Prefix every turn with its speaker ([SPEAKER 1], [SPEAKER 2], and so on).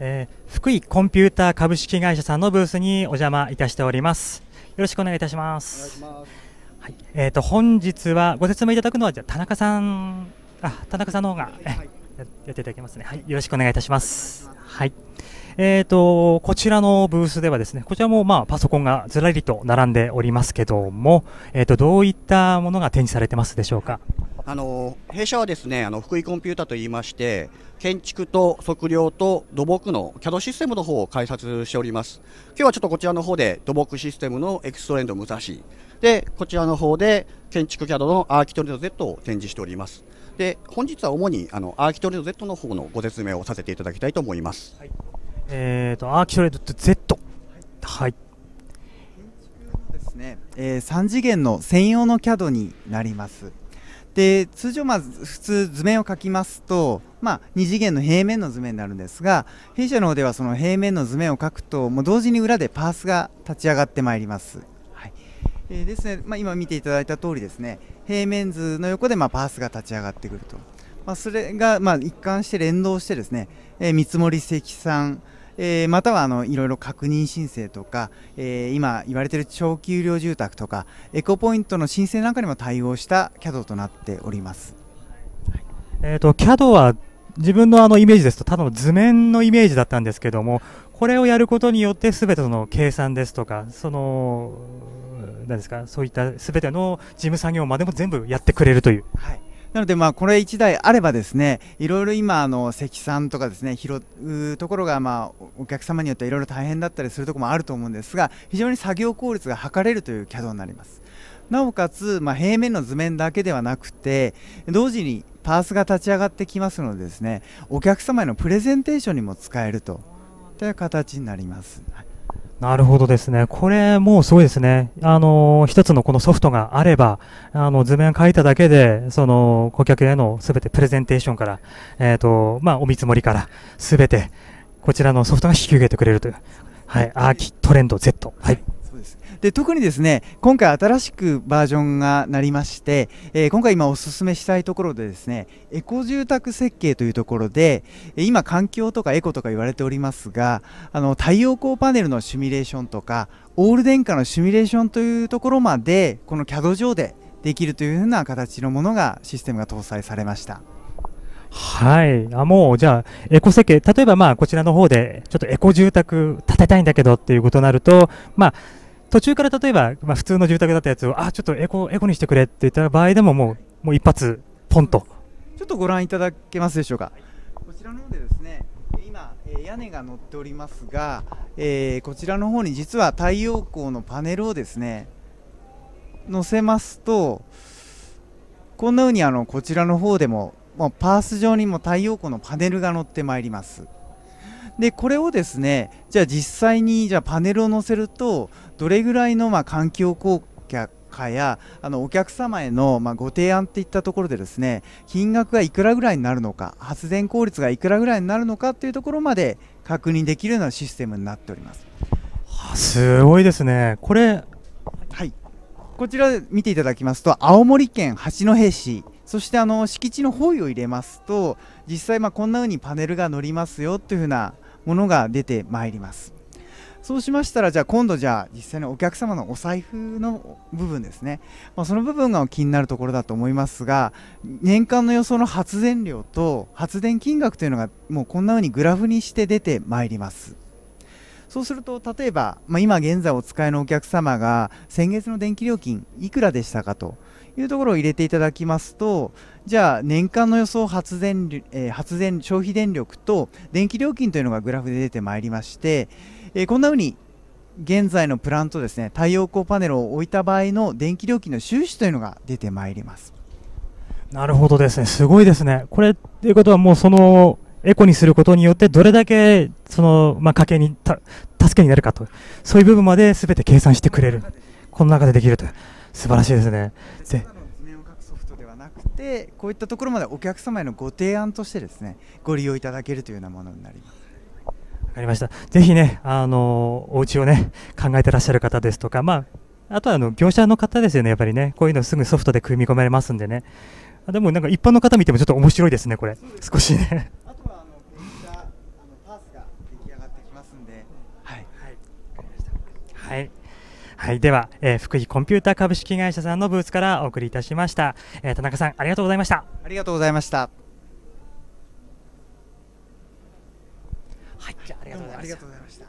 [SPEAKER 1] えー、福井コンピューター株式会社さんのブースにお邪魔いたしております。よろしくお願いいたします。いますはい、えっ、ー、と本日はご説明いただくのはじゃ田中さん、あ田中さんの方が、はい、やっていただきますね。はい、よろしくお願いいたします。はい。えー、と、こちらのブースではですね、こちらもまあパソコンがずらりと並んでおりますけども、えっ、ー、と、どういったものが展示されてますでしょうか。
[SPEAKER 2] あの弊社はですねあの福井コンピュータといいまして建築と測量と土木の CAD システムの方を開発しております今日はちょっとこちらの方で土木システムのエクストレンド武蔵でこちらの方で建築 CAD のアーキトレード Z を展示しておりますで本日は主にあのアーキトレード Z の方のご説明をさせていただきたいと思います、はい、
[SPEAKER 1] えーと、アーキトレード Z はい、
[SPEAKER 2] ですね、え3次元の専用の CAD になりますで通常、まあ、普通図面を描きますと、まあ、2次元の平面の図面になるんですが弊社の方ではその平面の図面を描くともう同時に裏でパースが立ち上がってまいります。はいえー、ですねまあ、今見ていただいた通りですね平面図の横でまパースが立ち上がってくると、まそれがま一貫して連動してですね、えー、見積積算えー、またはあのいろいろ確認申請とか、えー、今言われている長期有料住宅とかエコポイントの申請なんかにも対応した CAD となっ
[SPEAKER 1] ております。はえーと、CAD は自分のあのイメージですとただの図面のイメージだったんですけどもこれをやることによってすべての計算ですとかその何ですかそういったすべての事務作業までも全部やってくれるという。はい
[SPEAKER 2] なので、まあ、これ1台あればですねいろいろ今あの積算とかですね拾うところが、まあ、お客様によっていろいろ大変だったりするところもあると思うんですが非常に作業効率が測れるという CAD になります。なおかつ、まあ、平面の図面だけではなくて同時にパースが立ち上がってきますのでですねお客様へのプレゼンテーションにも使えるといった形になります。はい
[SPEAKER 1] なるほどですね。これもうすごいですね。あの、一つのこのソフトがあれば、あの、図面書いただけで、その、顧客へのすべてプレゼンテーションから、えっ、ー、と、まあ、お見積もりから、すべて、こちらのソフトが引き受けてくれるという。はい。アーキトレンド Z。はい。
[SPEAKER 2] ですで特にですね今回新しくバージョンがなりまして、えー、今回今おすすめしたいところでですねエコ住宅設計というところで今環境とかエコとか言われておりますがあの太陽光パネルのシミュレーションとかオール電化のシミュレーションというところまでこの CAD 上でできるというふうな形のものがシステムが搭載されました。
[SPEAKER 1] はい。あ、もう、じゃあ、エコ設計、例えばまあ、こちらの方で、ちょっとエコ住宅建てたいんだけどっていうことになると、まあ、途中から例えば、まあ、普通の住宅だったやつを、あ、ちょっとエコ、エコにしてくれって言った場合でももう、もう一発、ポンと。ちょっとご覧いただけますでしょうか。こちらの方でですね、
[SPEAKER 2] 今、屋根が乗っておりますが、えー、こちらの方に実は太陽光のパネルをですね、乗せますと、こんな風にあのこちらの方でも、もうパース上にも太陽光のパネルが乗ってまいります。でこれをですねじゃあ実際にじゃあパネルを載せるとどれぐらいのまあ環境効果かやあのお客様へのまあご提案っていったところでですね金額がいくらぐらいになるのか発電効率がいくらぐらいになるのかというところまで確認できるようなシステムになっております。
[SPEAKER 1] すごいですねこ
[SPEAKER 2] れはいこちら見ていただきますと青森県八戸市そしてあの敷地の方位を入れますと実際まこんな風にパネルが載りますよというふうなものが出てまいりますそうしましたらじゃあ今度じゃあ実際にお客様のお財布の部分ですね、まあ、その部分が気になるところだと思いますが年間の予想の発電量と発電金額というのがもうこんな風にグラフにして出てまいりますそうすると例えば、まあ、今現在お使いのお客様が先月の電気料金いくらでしたかというところを入れていただきますと、じゃあ年間の予想発電,、えー、発電消費電力と電気料金というのがグラフで出てまいりまして、えー、こんなふうに現在のプラントですね、太陽光パネルを置いた場合の電気料金の収支というのが出てまいります。
[SPEAKER 1] なるほどですね、すごいですね。これっていうことはもうそのエコにすることによってどれだけその、まあ、家計に助けになるかとそういう部分まで全て計算してくれるこの中でできると素晴らしいですね。
[SPEAKER 2] ではなくてこういったところまでお客様へのご提案としてですねご利用いただけるというようなものになります。
[SPEAKER 1] わかりました。ぜひねあのお家をね考えてらっしゃる方ですとかまああとはあの業者の方ですよねやっぱりねこういうのすぐソフトで組み込まれますんでね。でもなんか一般の方見てもちょっと面白いですねこれ少しね。はいでは、えー、福井コンピュータ株式会社さんのブースからお送りいたしました、えー、田中さんありがとうございましたありがとうございました
[SPEAKER 2] はいじゃあありがとうございました